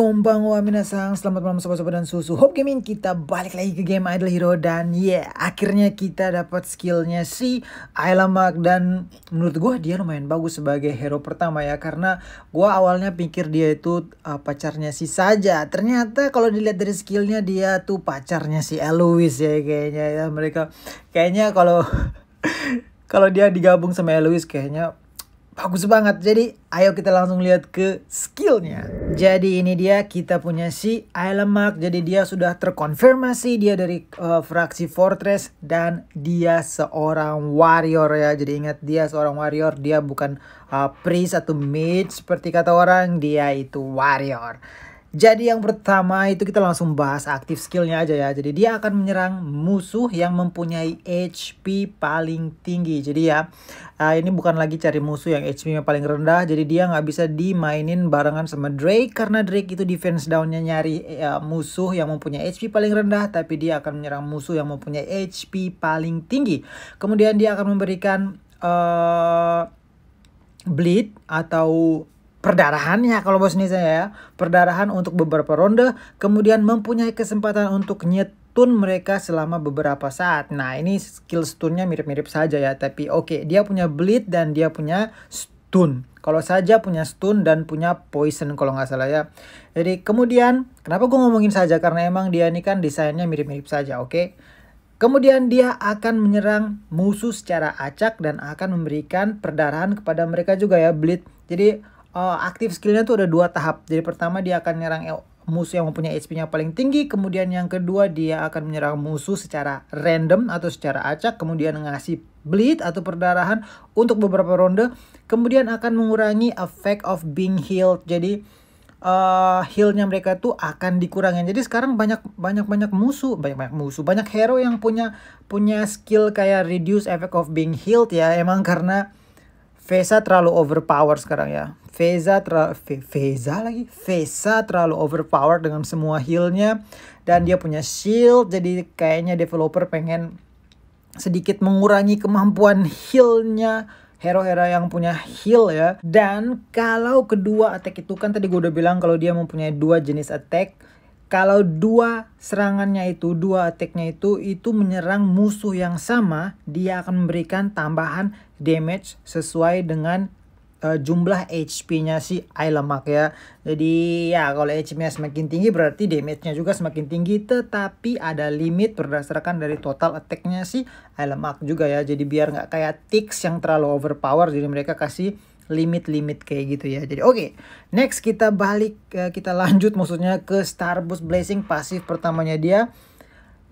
wa minasang, selamat malam sobat-sobat dan susu Hope Gaming, kita balik lagi ke game Idol Hero Dan ya, yeah, akhirnya kita dapat skillnya si Ayla Dan menurut gue dia lumayan bagus sebagai hero pertama ya Karena gue awalnya pikir dia itu uh, pacarnya si Saja Ternyata kalau dilihat dari skillnya dia tuh pacarnya si Eloise ya kayaknya ya Mereka kayaknya kalau kalau dia digabung sama Eloise kayaknya bagus banget. Jadi ayo kita langsung lihat ke skillnya. Jadi ini dia kita punya si Islemark. Jadi dia sudah terkonfirmasi dia dari uh, fraksi Fortress dan dia seorang warrior ya. Jadi ingat dia seorang warrior. Dia bukan uh, priest atau mage seperti kata orang. Dia itu warrior. Jadi yang pertama itu kita langsung bahas aktif skillnya aja ya. Jadi dia akan menyerang musuh yang mempunyai HP paling tinggi. Jadi ya uh, ini bukan lagi cari musuh yang HP-nya paling rendah. Jadi dia nggak bisa dimainin barengan sama Drake karena Drake itu defense downnya nyari eh, ah, musuh yang mempunyai HP paling rendah. Tapi dia akan menyerang musuh yang mempunyai HP paling tinggi. Kemudian dia akan memberikan uh, bleed atau perdarahannya kalau bos Nisa ya. Perdarahan untuk beberapa ronde, kemudian mempunyai kesempatan untuk nyetun mereka selama beberapa saat. Nah ini skill stunnya mirip-mirip saja ya, tapi oke okay, dia punya bleed dan dia punya stun. Kalau saja punya stun dan punya poison kalau nggak salah ya. Jadi kemudian kenapa gue ngomongin saja karena emang dia ini kan desainnya mirip-mirip saja, oke? Okay? Kemudian dia akan menyerang musuh secara acak dan akan memberikan perdarahan kepada mereka juga ya, bleed. Jadi uh, aktif skillnya tuh ada dua tahap. Jadi pertama dia akan menyerang e musuh yang mempunyai HP-nya paling tinggi. Kemudian yang kedua dia akan menyerang musuh secara random atau secara acak. Kemudian ngasih bleed atau perdarahan untuk beberapa ronde. Kemudian akan mengurangi effect of being healed. Jadi uh, healnya mereka tuh akan dikurangin. Jadi sekarang banyak banyak banyak musuh, banyak banyak musuh, banyak hero yang punya punya skill kayak reduce effect of being healed ya. Emang karena Vesa terlalu overpower sekarang ya. Veza ter Vesa lagi Feza terlalu overpower dengan semua healnya dan dia punya shield jadi kayaknya developer pengen sedikit mengurangi kemampuan healnya hero-hero yang punya heal ya. Dan kalau kedua attack itu kan tadi gue udah bilang kalau dia mempunyai dua jenis attack. Kalau dua serangannya itu, dua attacknya itu, itu menyerang musuh yang sama, dia akan memberikan tambahan damage sesuai dengan uh, jumlah HP-nya si Ailemak ya. Jadi ya kalau HP-nya semakin tinggi berarti damage-nya juga semakin tinggi tetapi ada limit berdasarkan dari total attack-nya si Ailemak juga ya. Jadi biar nggak kayak Tix yang terlalu overpower jadi mereka kasih limit-limit kayak gitu ya. Jadi oke, okay. next kita balik eh, kita lanjut maksudnya ke Starburst Blazing pasif pertamanya dia.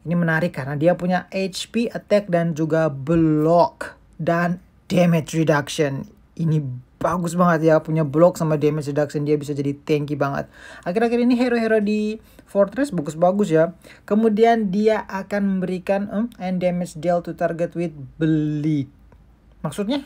Ini menarik karena dia punya HP, attack dan juga block dan damage reduction. Ini bagus banget ya punya block sama damage reduction dia bisa jadi tanky banget akhir-akhir ini hero-hero di Fortress bagus-bagus ya kemudian dia akan memberikan um, and damage deal to target with bleed maksudnya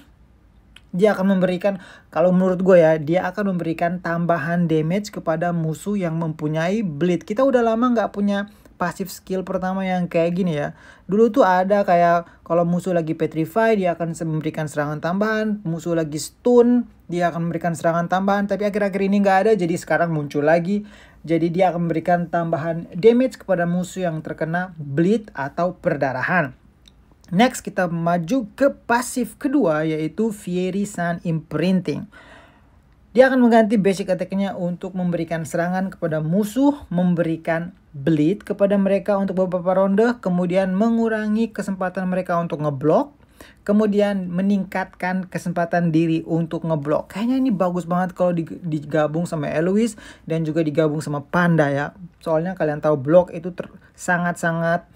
dia akan memberikan kalau menurut gue ya dia akan memberikan tambahan damage kepada musuh yang mempunyai bleed kita udah lama nggak punya pasif skill pertama yang kayak gini ya. Dulu tuh ada kayak kalau musuh lagi petrify dia akan memberikan serangan tambahan, musuh lagi stun dia akan memberikan serangan tambahan, tapi akhir-akhir ini nggak ada jadi sekarang muncul lagi. Jadi dia akan memberikan tambahan damage kepada musuh yang terkena bleed atau perdarahan. Next kita maju ke pasif kedua yaitu Fiery Sun Imprinting. Dia akan mengganti basic attack-nya untuk memberikan serangan kepada musuh, memberikan bleed kepada mereka untuk beberapa ronde, kemudian mengurangi kesempatan mereka untuk ngeblok, kemudian meningkatkan kesempatan diri untuk ngeblok. Kayaknya ini bagus banget kalau digabung sama Eloise dan juga digabung sama Panda ya. Soalnya kalian tahu blok itu sangat-sangat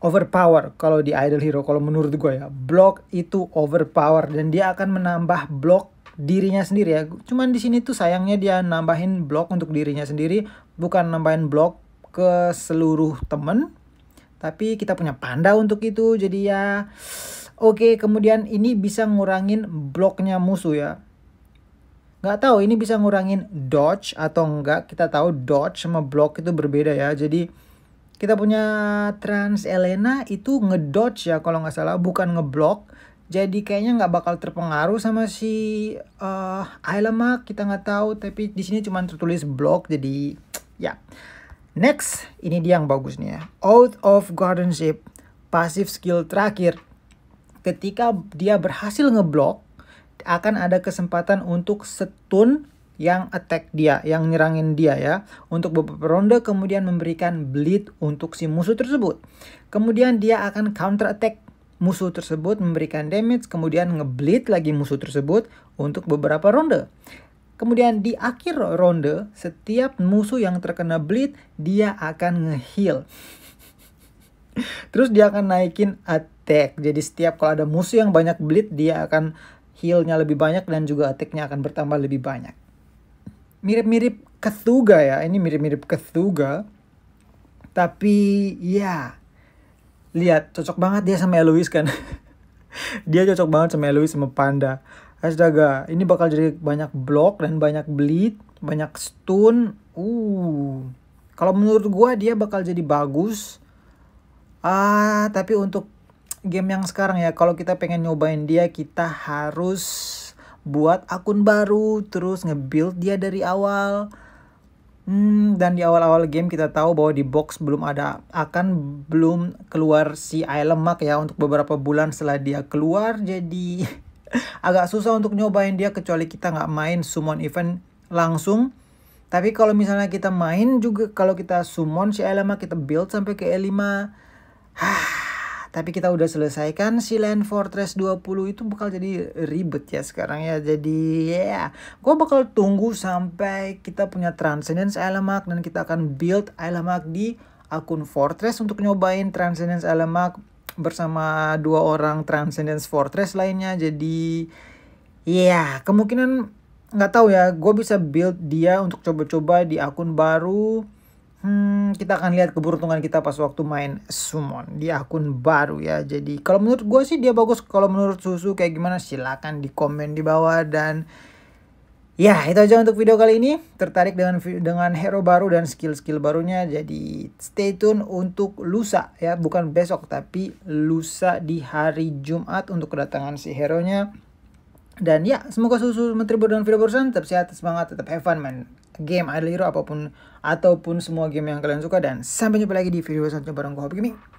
overpower kalau di Idol Hero kalau menurut gue ya. Block itu overpower dan dia akan menambah block dirinya sendiri ya. Cuman di sini tuh sayangnya dia nambahin blog untuk dirinya sendiri, bukan nambahin blog ke seluruh temen. Tapi kita punya panda untuk itu, jadi ya oke. Kemudian ini bisa ngurangin bloknya musuh ya. Gak tahu ini bisa ngurangin dodge atau enggak. Kita tahu dodge sama block itu berbeda ya. Jadi kita punya Trans Elena itu ngedodge ya kalau nggak salah, bukan ngeblok jadi kayaknya nggak bakal terpengaruh sama si uh, eh, Ailemark kita nggak tahu tapi di sini cuma tertulis blog jadi ya yeah. next ini dia yang bagus nih ya out of guardianship passive skill terakhir ketika dia berhasil ngeblok akan ada kesempatan untuk setun yang attack dia, yang nyerangin dia ya. Untuk beberapa ronde kemudian memberikan bleed untuk si musuh tersebut. Kemudian dia akan counter attack musuh tersebut memberikan damage, kemudian ngebleed lagi musuh tersebut untuk beberapa ronde. Kemudian di akhir ronde, setiap musuh yang terkena bleed, dia akan ngeheal. Terus dia akan naikin attack. Jadi setiap kalau ada musuh yang banyak bleed, dia akan healnya lebih banyak dan juga attacknya akan bertambah lebih banyak. Mirip-mirip Kethuga ya, ini mirip-mirip Kethuga. Tapi ya, lihat cocok banget dia sama Eloise kan dia cocok banget sama Eloise sama Panda astaga ini bakal jadi banyak block dan banyak bleed banyak stun uh kalau menurut gua dia bakal jadi bagus ah tapi untuk game yang sekarang ya kalau kita pengen nyobain dia kita harus buat akun baru terus nge-build dia dari awal Hmm, dan di awal-awal game kita tahu bahwa di box belum ada akan belum keluar si Isle ya untuk beberapa bulan setelah dia keluar jadi agak susah untuk nyobain dia kecuali kita nggak main summon event langsung. Tapi kalau misalnya kita main juga kalau kita summon si Elema kita build sampai ke E5. tapi kita udah selesaikan si Land Fortress 20 itu bakal jadi ribet ya sekarang ya jadi ya yeah. gue bakal tunggu sampai kita punya Transcendence Alamak dan kita akan build Alamak di akun Fortress untuk nyobain Transcendence Alamak bersama dua orang Transcendence Fortress lainnya jadi ya yeah, kemungkinan nggak tahu ya gue bisa build dia untuk coba-coba di akun baru Hmm, kita akan lihat keberuntungan kita pas waktu main Summon di akun baru ya. Jadi kalau menurut gue sih dia bagus. Kalau menurut Susu kayak gimana silakan di komen di bawah dan ya itu aja untuk video kali ini. Tertarik dengan dengan hero baru dan skill-skill barunya. Jadi stay tune untuk lusa ya, bukan besok tapi lusa di hari Jumat untuk kedatangan si hero nya. Dan ya, semoga susu Menteri berdonasi dan Vida Borusan tetap sehat, semangat, tetap have fun main game idol Hero apapun ataupun semua game yang kalian suka dan sampai jumpa lagi di video selanjutnya bareng gue Hobi Gaming.